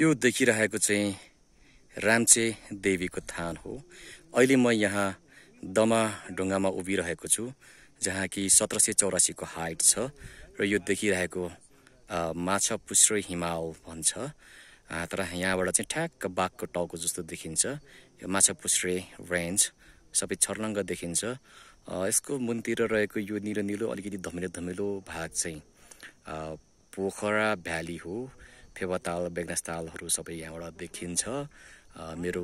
यो देखिरहेको चाहिँ रामचे देवीको थान हो अहिले म यहाँ दमा ढुङ्गामा उभिरहेको छु जहाँ कि सत्र सय चौरासीको हाइट छ र यो देखिरहेको माछा पुस्रो हिमाल भन्छ तर यहाँबाट चाहिँ ठ्याक्क बाघको टाउको जस्तो देखिन्छ यो माछा पुस्रे रेन्ज सबै छर्लङ्ग देखिन्छ यसको मुनतिर रहेको यो निलो निलो अलिकति धमिलो धमिलो भाग चाहिँ पोखरा भ्याली हो फेवाताल बेग्नास्तालहरू सबै यहाँबाट देखिन्छ मेरो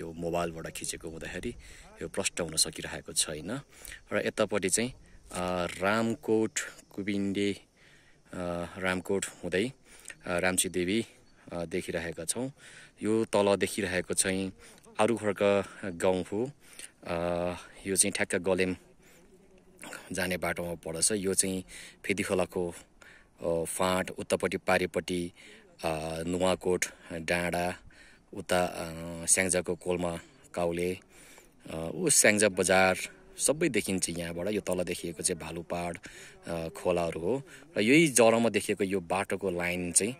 यो मोबाइलबाट खिचेको हुँदाखेरि यो प्रष्ट हुन सकिरहेको छैन र यतापट्टि चाहिँ रामकोट कुबिन्डे रामकोट हुँदै रामची देवी देखिरहेका छौँ यो तल देखिरहेको चाहिँ आरुखर्क गाउँ हो यो चाहिँ ठ्याक्क गलेम जाने बाटोमा पर्दछ यो चाहिँ फेदी खोलाको फाँट उतापट्टि पारिपट्टि नुवाकोट डाँडा उता स्याङ्जाको कोलमा काउले ऊ स्याङ्जा बजार सबै देखिन्छ यहाँबाट यो तल देखिएको चाहिँ भालु पाहाड खोलाहरू हो र यही जरामा देखिएको यो बाटोको लाइन चाहिँ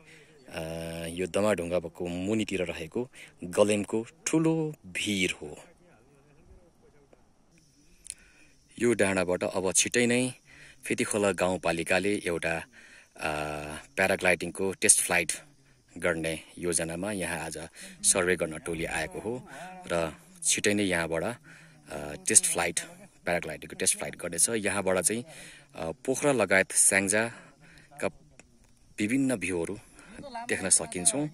यो दमाढुङ्गाको मुनितिर रहेको गलेमको ठुलो भिर हो यो डाँडाबाट अब छिटै नै फेतिखोला गाउँपालिकाले एउटा प्याराग्लाइडिङको टेस्ट फ्लाइट गर्ने योजनामा यहाँ आज सर्वे गर्न टोली आएको हो र छिटै नै यहाँबाट टेस्ट फ्लाइट प्याराग्लाइडिङको टेस्ट फ्लाइट गर्नेछ यहाँबाट चाहिँ पोखरा लगायत स्याङ्जाका विभिन्न भ्यूहरू देख्न सकिन्छौँ